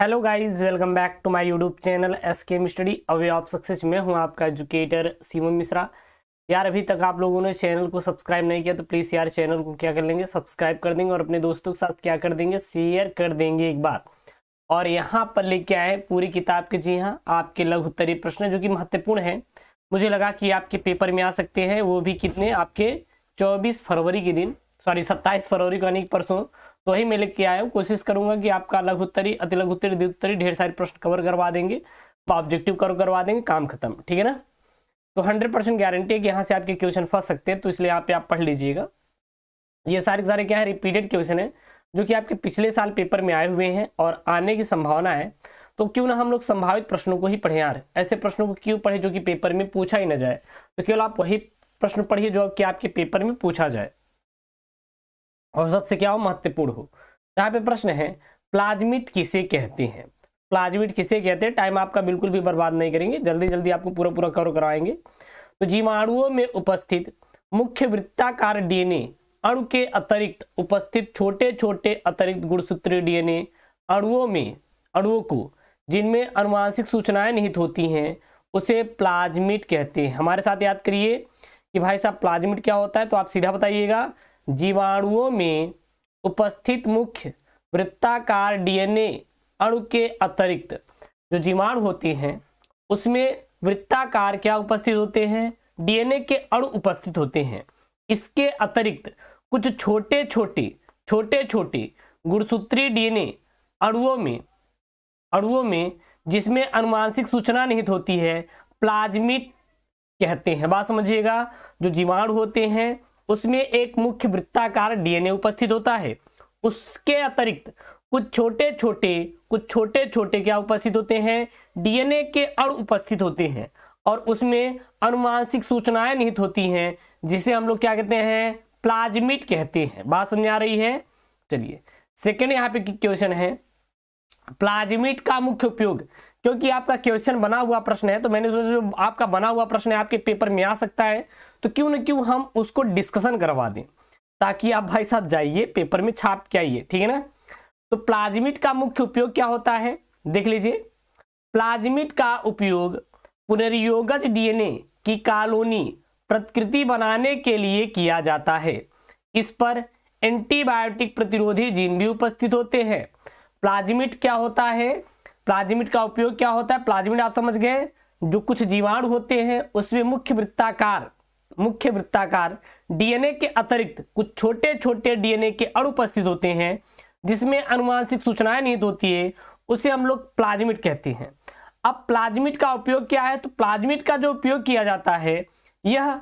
hello guys welcome back to my YouTube channel S K study away of success मैं हूं आपका educator सीमा मिश्रा यार अभी तक आप लोगों ने चैनल को सब्सक्राइब नहीं किया तो प्लीज़ यार चैनल को क्या कर लेंगे सब्सक्राइब कर देंगे और अपने दोस्तों के साथ क्या कर देंगे शेयर कर देंगे एक बार और यहाँ पर लेके आए पूरी किताब के जी हाँ आपके लघु उत्तरीय प्रश्न जो कि महत्वपूर्ण है मुझे लगा कि आपके पेपर में आ सकते हैं वो भी कितने आपके चौबीस फरवरी के दिन सॉरी सत्ताईस फरवरी को यानी परसों तो ही मैं लेके आया हूँ कोशिश करूंगा कि आपका उत्तरी अति लघुत्तरी उत्तरी ढेर सारे प्रश्न कवर करवा देंगे ऑब्जेक्टिव तो कवर करवा देंगे काम खत्म ठीक है ना तो हंड्रेड परसेंट गारंटी है कि यहाँ से आपके क्वेश्चन फंस सकते हैं तो इसलिए यहाँ पे आप पढ़ लीजिएगा ये सारे सारे क्या है रिपीटेड क्वेश्चन है जो कि आपके पिछले साल पेपर में आए हुए हैं और आने की संभावना है तो क्यों ना हम लोग संभावित प्रश्नों को ही पढ़े यार ऐसे प्रश्नों को क्यों पढ़े जो कि पेपर में पूछा ही ना जाए तो केवल आप वही प्रश्न पढ़िए जो कि आपके पेपर में पूछा जाए और सबसे क्या हो महत्वपूर्ण हो तो यहाँ पे प्रश्न है प्लाज्मिट किसे कहते हैं प्लाज्मिट किसे कहते हैं टाइम आपका बिल्कुल भी बर्बाद नहीं करेंगे जल्दी जल्दी आपको पूरा पूरा कवर कराएंगे तो जीवाणुओं में उपस्थित मुख्य वृत्ताकार डीएनए अणु के अतिरिक्त उपस्थित छोटे छोटे अतिरिक्त गुणसूत्री डीएनए अणुओं में अणुओं को जिनमें अनुवांशिक सूचनाएं निहित होती हैं उसे प्लाज्मिट कहते हैं हमारे साथ याद करिए कि भाई साहब प्लाज्मिट क्या होता है तो आप सीधा बताइएगा जीवाणुओं में उपस्थित मुख्य वृत्ताकार डीएनए अणु के अतिरिक्त जो जीवाणु होते हैं उसमें वृत्ताकार क्या उपस्थित होते हैं डीएनए के अणु उपस्थित होते हैं इसके अतिरिक्त कुछ छोटे छोटे छोटे छोटे गुणसूत्री डीएनए अणुओं में अणुओं में जिसमें अनुवांशिक सूचना निहित होती है प्लाज्मिट कहते हैं बात समझिएगा जो जीवाणु होते हैं उसमें एक मुख्य वृत्ताकार डीएनए उपस्थित होता है उसके अतिरिक्त कुछ छोटे छोटे कुछ छोटे छोटे क्या उपस्थित होते हैं डीएनए के अण उपस्थित होते हैं और उसमें अनुवांशिक सूचनाएं निहित होती हैं जिसे हम लोग क्या कहते हैं प्लाज्मिट कहते हैं बात समझ आ रही है चलिए सेकेंड यहाँ पे क्वेश्चन है प्लाज्मिट का मुख्य उपयोग क्योंकि आपका क्वेश्चन बना हुआ प्रश्न है तो मैंने सोचा जो आपका बना हुआ प्रश्न है आपके पेपर में आ सकता है तो क्यों ना क्यों हम उसको डिस्कशन करवा दें ताकि आप भाई साहब जाइए पेपर में छाप के आइए ठीक है ना तो प्लाज्मिट का मुख्य उपयोग क्या होता है देख लीजिए प्लाज्मिट का उपयोग पुनर्योगज डीएनए की कॉलोनी प्रकृति बनाने के लिए किया जाता है इस पर एंटीबायोटिक प्रतिरोधी जीन भी उपस्थित होते हैं प्लाज्मिट क्या होता है प्लाज्मिड का उपयोग क्या होता है प्लाज्मिड आप समझ गए जो कुछ जीवाणु होते हैं उसमें मुख्य वृत्ताकार मुख्य वृत्ताकार डीएनए के अतिरिक्त कुछ छोटे छोटे डीएनए के अणु उपस्थित होते हैं जिसमें अनुवांशिक सूचनाएं नहीं होती है उसे हम लोग प्लाज्मिड कहते हैं अब प्लाज्मिड का उपयोग क्या है तो प्लाज्मिड का जो उपयोग किया जाता है यह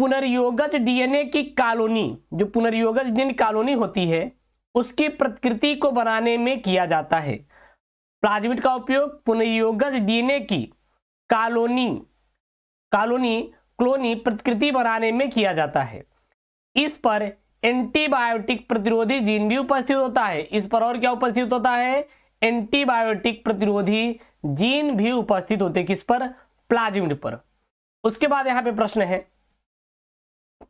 पुनर्योगज डीएनए की कॉलोनी जो पुनर्योगज डीएनए कॉलोनी होती है उसकी प्रकृति को बनाने में किया जाता है प्लाज्मिड का उपयोग पुनर्योगज डीएनए की कॉलोनी कॉलोनी क्लोनी प्रतिकृति बनाने में किया जाता है इस पर एंटीबायोटिक प्रतिरोधी जीन भी उपस्थित होता है इस पर और क्या उपस्थित होता है एंटीबायोटिक प्रतिरोधी जीन भी उपस्थित होते किस पर प्लाज्मिड पर उसके बाद यहां पे प्रश्न है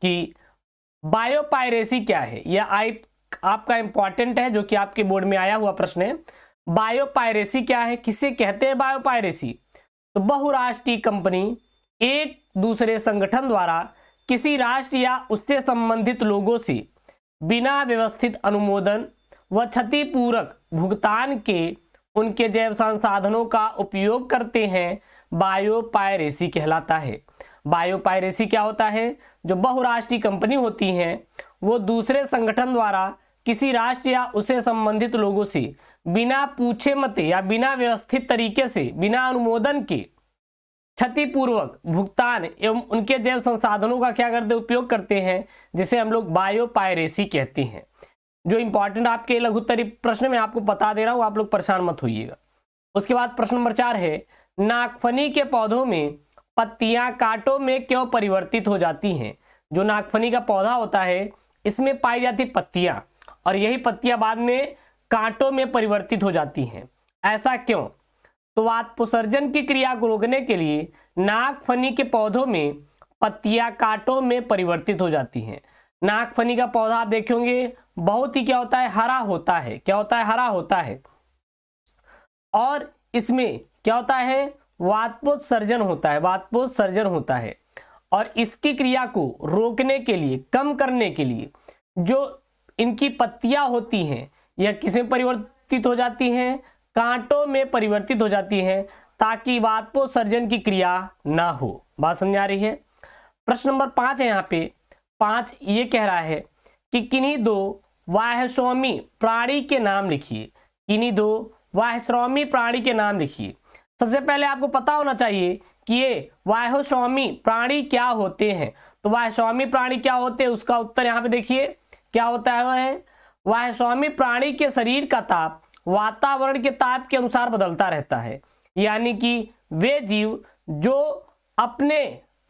कि बायोपायरेसी क्या है यह आपका इंपॉर्टेंट है जो कि आपके बोर्ड में आया हुआ प्रश्न है बायोपायरेसी क्या है किसे कहते हैं बायोपायरेसी तो बहुराष्ट्रीय कंपनी एक दूसरे संगठन द्वारा किसी राष्ट्र या उससे संबंधित लोगों से बिना व्यवस्थित अनुमोदन व क्षतिपूरक भुगतान के उनके जैव संसाधनों का उपयोग करते हैं बायोपायरेसी कहलाता है बायोपायरेसी क्या होता है जो बहुराष्ट्रीय कंपनी होती हैं वो दूसरे संगठन द्वारा किसी राष्ट्र या उससे संबंधित लोगों से बिना पूछे मते या बिना व्यवस्थित तरीके से बिना अनुमोदन के क्षतिपूर्वक भुगतान एवं उनके जैव संसाधनों का क्या करते उपयोग करते हैं जिसे हम लोग बायोपायरेसी कहते हैं जो इंपॉर्टेंट आपके लघुत्तरी प्रश्न में आपको बता दे रहा हूँ आप लोग परेशान मत होइएगा उसके बाद प्रश्न नंबर चार है नागफनी के पौधों में पत्तियां कांटों में क्यों परिवर्तित हो जाती हैं जो नागफनी का पौधा होता है इसमें पाई जाती पत्तियां और यही पत्तियां बाद में कांटों में परिवर्तित हो जाती हैं ऐसा क्यों तो आत्पोसर्जन की क्रिया को रोकने के लिए नागफनी के पौधों में पत्तियां कांटों में परिवर्तित हो जाती हैं नागफनी का पौधा आप देखेंगे बहुत ही क्या होता है हरा होता है क्या होता है हरा होता है और इसमें क्या होता है वातपोत्सर्जन होता है वातपोत्सर्जन होता है और इसकी क्रिया को रोकने के लिए कम करने के लिए जो इनकी पत्तियां होती हैं यह किसमें परिवर्तित हो जाती हैं कांटों में परिवर्तित हो जाती हैं ताकि वातपोसर्जन की क्रिया ना हो बात समझ आ रही है प्रश्न नंबर पांच है यहाँ पे पांच ये कह रहा है कि किन्हीं दो वाहस्वामी प्राणी के नाम लिखिए किन्हीं दो वाहस्वामी प्राणी के नाम लिखिए सबसे पहले आपको पता होना चाहिए कि ये वाहस्वामी प्राणी क्या होते हैं तो वाहस्वामी प्राणी क्या होते हैं उसका उत्तर यहाँ पे देखिए क्या होता है स्वामी प्राणी के शरीर का ताप वातावरण के ताप के अनुसार बदलता रहता है यानी कि वे जीव जो अपने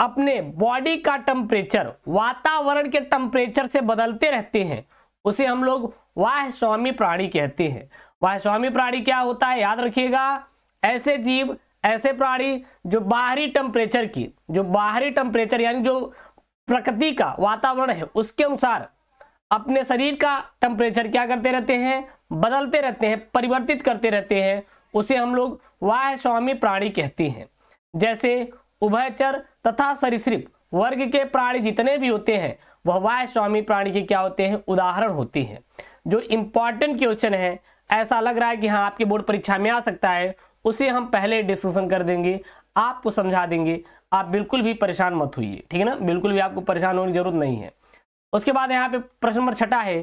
अपने बॉडी का टेम्परेचर वातावरण के टेम्परेचर से बदलते रहते हैं उसे हम लोग वाह स्वामी प्राणी कहते हैं वाह स्वामी प्राणी क्या होता है याद रखिएगा ऐसे जीव ऐसे प्राणी जो बाहरी टेम्परेचर की जो बाहरी टेम्परेचर यानी जो प्रकृति का वातावरण है उसके अनुसार अपने शरीर का टेम्परेचर क्या करते रहते हैं बदलते रहते हैं परिवर्तित करते रहते हैं उसे हम लोग वाह स्वामी प्राणी कहते हैं जैसे उभयचर तथा सरिसृप वर्ग के प्राणी जितने भी होते हैं वह वाह स्वामी प्राणी के क्या होते हैं उदाहरण होते हैं जो इंपॉर्टेंट क्वेश्चन है ऐसा लग रहा है कि हाँ आपके बोर्ड परीक्षा में आ सकता है उसे हम पहले डिस्कशन कर देंगे आपको समझा देंगे आप बिल्कुल भी परेशान मत होइए ठीक है ना बिल्कुल भी आपको परेशान होने की जरूरत नहीं है उसके बाद यहाँ पे प्रश्न नंबर छठा है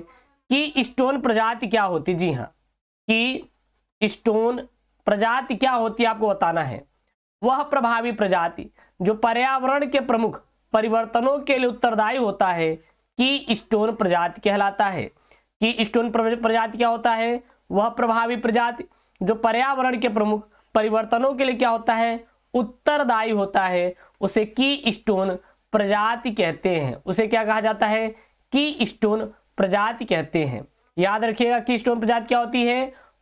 कि स्टोन प्रजाति क्या होती जी हाँ कि स्टोन प्रजाति क्या होती है आपको बताना है वह प्रभावी प्रजाति जो पर्यावरण के प्रमुख परिवर्तनों के लिए उत्तरदायी होता है कि स्टोन प्रजाति कहलाता है कि स्टोन प्रजाति क्या होता है वह प्रभावी प्रजाति जो पर्यावरण के प्रमुख परिवर्तनों के लिए क्या होता है उत्तरदायी होता है उसे की स्टोन प्रजाति कहते हैं उसे क्या कहा जाता है की स्टोन प्रजाति कहते हैं याद रखिएगा की स्टोन प्रजाति क्या होती है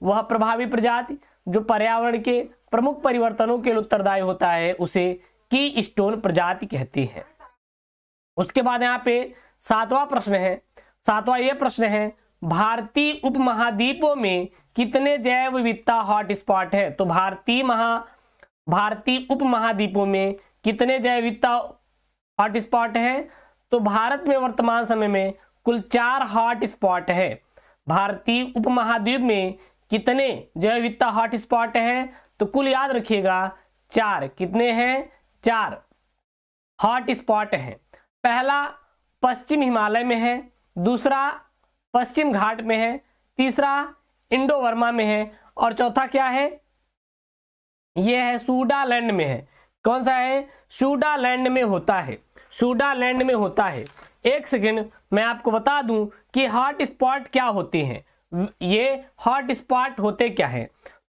वह प्रभावी प्रजाति जो पर्यावरण के प्रमुख परिवर्तनों के लिए उत्तरदायी होता है उसे की स्टोन प्रजाति कहती है उसके बाद यहाँ पे सातवां प्रश्न है सातवां यह प्रश्न है भारतीय उपमहाद्वीपों में कितने जैव विविधता हॉटस्पॉट है तो भारतीय महा भारतीय उपमहाद्वीपों में कितने जैव विविधता हॉट स्पॉट है तो भारत में वर्तमान समय में कुल चार हॉटस्पॉट है भारतीय उपमहाद्वीप में कितने जैवविद्ता हॉटस्पॉट है तो कुल याद रखिएगा चार कितने हैं चार हॉट स्पॉट हैं पहला पश्चिम हिमालय में है दूसरा पश्चिम घाट में है तीसरा इंडो वर्मा में है और चौथा क्या है यह है सूडालैंड में है कौन सा है लैंड में होता है लैंड में होता है एक सेकेंड मैं आपको बता दूं कि हॉट स्पॉट क्या होते हैं ये हॉट स्पॉट होते क्या है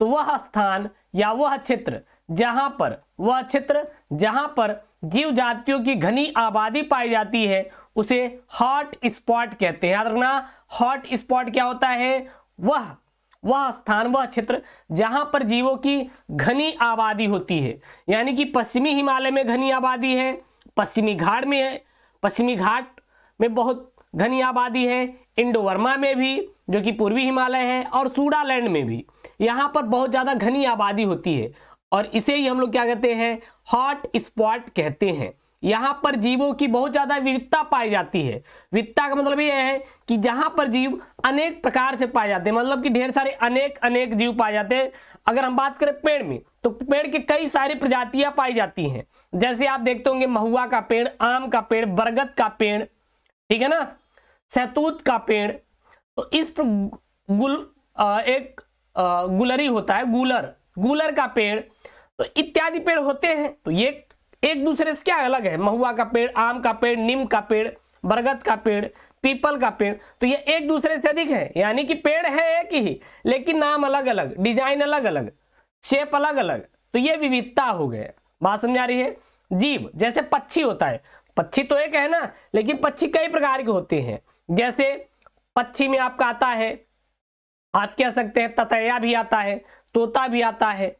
तो वह स्थान या वह क्षेत्र जहां पर वह क्षेत्र जहां पर जीव जातियों की घनी आबादी पाई जाती है उसे हॉट स्पॉट कहते हैं याद रखना हॉट स्पॉट क्या होता है वह वह स्थान वह क्षेत्र जहां पर जीवों की घनी आबादी होती है यानी कि पश्चिमी हिमालय में घनी आबादी है पश्चिमी घाट में है पश्चिमी घाट में बहुत घनी आबादी है इंडो वर्मा में भी जो कि पूर्वी हिमालय है और सूडालैंड में भी यहाँ पर बहुत ज़्यादा घनी आबादी होती है और इसे ही हम लोग क्या कहते हैं हॉट स्पॉट कहते हैं यहां पर जीवों की बहुत ज्यादा विविधता पाई जाती है विविधता का मतलब यह है कि जहां पर जीव अनेक प्रकार से पाए जाते हैं मतलब कि ढेर सारे अनेक अनेक जीव पाए जाते हैं अगर हम बात करें पेड़ में तो पेड़ के कई सारी प्रजातियां पाई जाती हैं जैसे आप देखते होंगे महुआ का पेड़ आम का पेड़ बरगद का पेड़ ठीक है ना सैतूत का पेड़ तो इस पर गुल एक गुलरी होता है गुलर गुलर का पेड़ तो इत्यादि पेड़ होते हैं तो ये एक दूसरे से क्या अलग है महुआ का पेड़ आम का पेड़ नीम का पेड़ बरगद का पेड़ पीपल का पेड़ तो ये एक दूसरे से अधिक है यानी कि पेड़ है एक ही लेकिन नाम अलग अलग डिजाइन अलग अलग शेप अलग अलग तो ये विविधता हो गए बात समझ आ रही है जीव जैसे पक्षी होता है पक्षी तो एक है ना लेकिन पक्षी कई प्रकार के होते हैं जैसे पक्षी में आपका आता है आप कह सकते हैं ततया भी आता है तोता भी आता है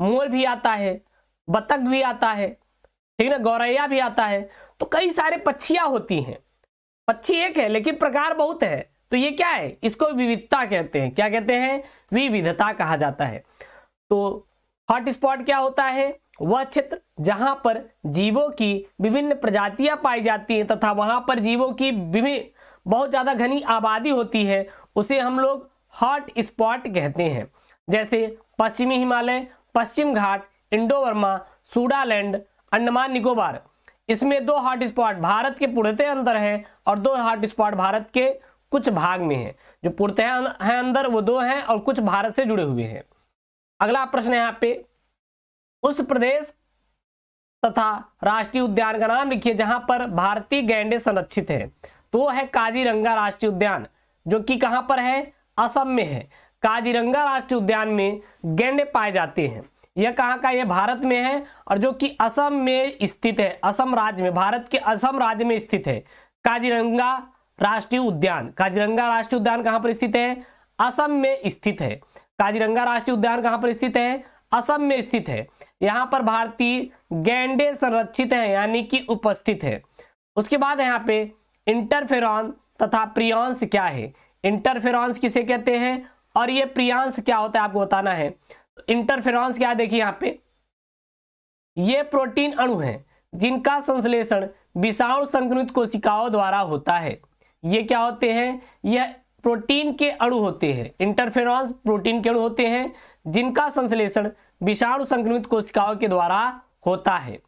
मोर भी आता है बतख भी आता है ठीक ना गौरैया भी आता है तो कई सारे पक्षियां होती हैं पक्षी एक है लेकिन प्रकार बहुत है तो ये क्या है इसको विविधता कहते हैं क्या कहते हैं विविधता कहा जाता है तो हॉटस्पॉट क्या होता है वह क्षेत्र जहां पर जीवों की विभिन्न प्रजातियां पाई जाती हैं तथा वहां पर जीवों की विभिन्न बहुत ज्यादा घनी आबादी होती है उसे हम लोग हॉट स्पॉट कहते हैं जैसे पश्चिमी हिमालय पश्चिम घाट Indo Burma Sundaland Andaman Nicobar इसमें दो हॉट स्पॉट भारत के पूर्णतः अंदर है और दो हॉट स्पॉट भारत के कुछ भाग में है जो पूर्णतः अं-, हैं अंदर वो दो हैं और कुछ भारत से जुड़े हुए हैं अगला प्रश्न है यहाँ पे उस प्रदेश तथा राष्ट्रीय उद्यान का नाम लिखिए जहां पर भारतीय गैंडे संरक्षित है तो है काजीरंगा राष्ट्रीय उद्यान जो कि कहां पर है असम में है काजीरंगा राष्ट्रीय उद्यान में गेंडे पाए जाते हैं यह कहाँ का यह भारत में है और जो कि असम में स्थित है असम राज्य में भारत के असम राज्य में स्थित है काजीरंगा राष्ट्रीय उद्यान काजीरंगा राष्ट्रीय उद्यान कहाँ पर स्थित है असम में स्थित है काजीरंगा राष्ट्रीय उद्यान कहाँ पर स्थित है असम में स्थित है यहाँ पर भारतीय गैंडे संरक्षित है यानी कि उपस्थित है उसके बाद यहाँ पे इंटरफेरॉन तथा प्रियांश क्या है इंटरफेरॉन्स किसे कहते हैं और ये प्रियांश क्या होता है आपको बताना है इंटरफेरॉन्स क्या देखिए यहां पे ये प्रोटीन अणु है जिनका संश्लेषण विषाणु संक्रमित कोशिकाओं द्वारा होता है ये क्या होते हैं यह प्रोटीन के अणु होते हैं इंटरफेरॉन्स प्रोटीन के अणु होते हैं जिनका संश्लेषण विषाणु संक्रमित कोशिकाओं के द्वारा होता है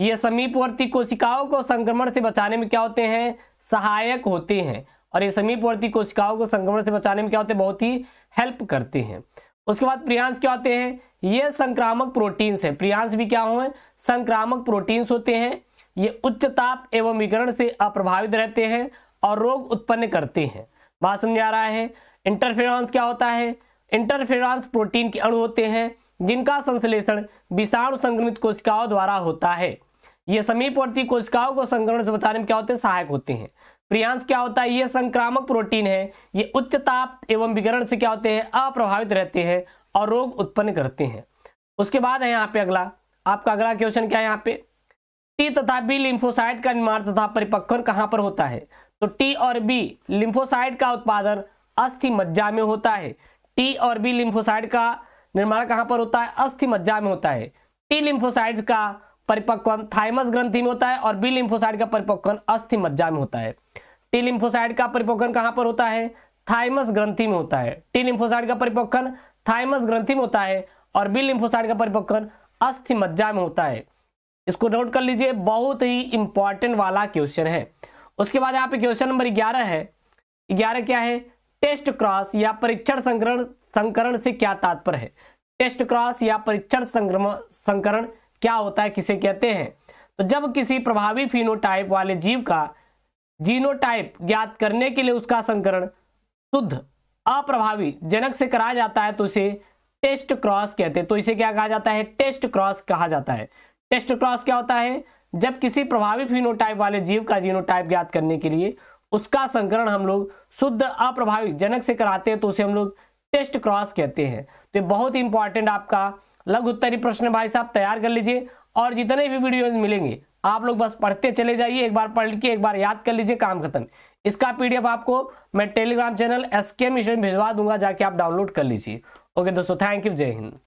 ये समीपवर्ती कोशिकाओं को संक्रमण से बचाने में क्या होते हैं सहायक होते हैं और ये समीपवर्ती कोशिकाओं को संक्रमण से बचाने में क्या होते हैं बहुत ही हेल्प करते हैं उसके बाद प्रियांश क्या होते हैं ये संक्रामक प्रोटीन्स है प्रियांश भी क्या हुए संक्रामक प्रोटीन्स होते हैं ये उच्च ताप एवं विकरण से अप्रभावित रहते हैं और रोग उत्पन्न करते हैं बात समझ आ रहा है इंटरफेरॉन्स क्या होता है इंटरफेरॉन्स प्रोटीन के अणु होते हैं जिनका संश्लेषण विषाणु संक्रमित कोशिकाओं द्वारा होता है ये समीपवर्ती कोशिकाओं को संक्रमण से बचाने में क्या होते हैं सहायक होते हैं प्रियांश क्या होता है ये संक्रामक प्रोटीन है ये उच्च ताप एवं विकरण से क्या होते हैं अप्रभावित रहते हैं और रोग उत्पन्न करते हैं उसके बाद है यहाँ पे अगला आपका अगला क्वेश्चन क्या है यहाँ पे टी तथा बी लिम्फोसाइड का निर्माण तथा परिपक्वन कहाँ पर होता है तो टी और बी लिम्फोसाइड का उत्पादन अस्थि मज्जा में होता है टी और बी लिम्फोसाइड का निर्माण कहाँ पर होता है अस्थि मज्जा में होता है टी लिम्फोसाइड का परिपक्वन थाइमस ग्रंथि में होता है और बी लिम्फोसाइड का परिपक्वन अस्थि मज्जा में होता है टी लिंफोसाइड का परिपक्वन कहां पर होता है थाइमस ग्रंथि में होता है टी लिंफोसाइड का परिपक्वन थाइमस ग्रंथि में होता है और बी लिम्फोसाइड का परिपक्वन अस्थि मज्जा में होता है इसको नोट कर लीजिए बहुत ही इंपॉर्टेंट वाला क्वेश्चन है उसके बाद यहाँ पे क्वेश्चन नंबर ग्यारह है ग्यारह क्या है टेस्ट क्रॉस या परीक्षण संकरण संकरण से क्या तात्पर्य है टेस्ट क्रॉस या परीक्षण संक्रमण संकरण क्या होता है किसे कहते हैं तो जब किसी प्रभावी फिनोटाइप वाले जीव का जीनोटाइप ज्ञात करने के लिए उसका संकरण शुद्ध अप्रभावी जनक से कराया जाता है तो इसे टेस्ट क्रॉस कहते हैं तो इसे क्या कहा जाता है टेस्ट क्रॉस कहा जाता है टेस्ट क्रॉस क्या होता है जब किसी प्रभावी फिनोटाइप वाले जीव का जीनोटाइप ज्ञात करने के लिए उसका संकरण हम लोग शुद्ध अप्रभावी जनक से कराते हैं तो उसे हम लोग टेस्ट क्रॉस कहते हैं तो बहुत इंपॉर्टेंट आपका लघु उत्तरी प्रश्न भाई साहब तैयार कर लीजिए और जितने भी वीडियो मिलेंगे आप लोग बस पढ़ते चले जाइए एक बार पढ़ के एक बार याद कर लीजिए काम खत्म इसका पीडीएफ आपको मैं Telegram channel S K mission भिजवा दूंगा जाके आप डाउनलोड कर लीजिए ओके दोस्तों थैंक यू जय हिंद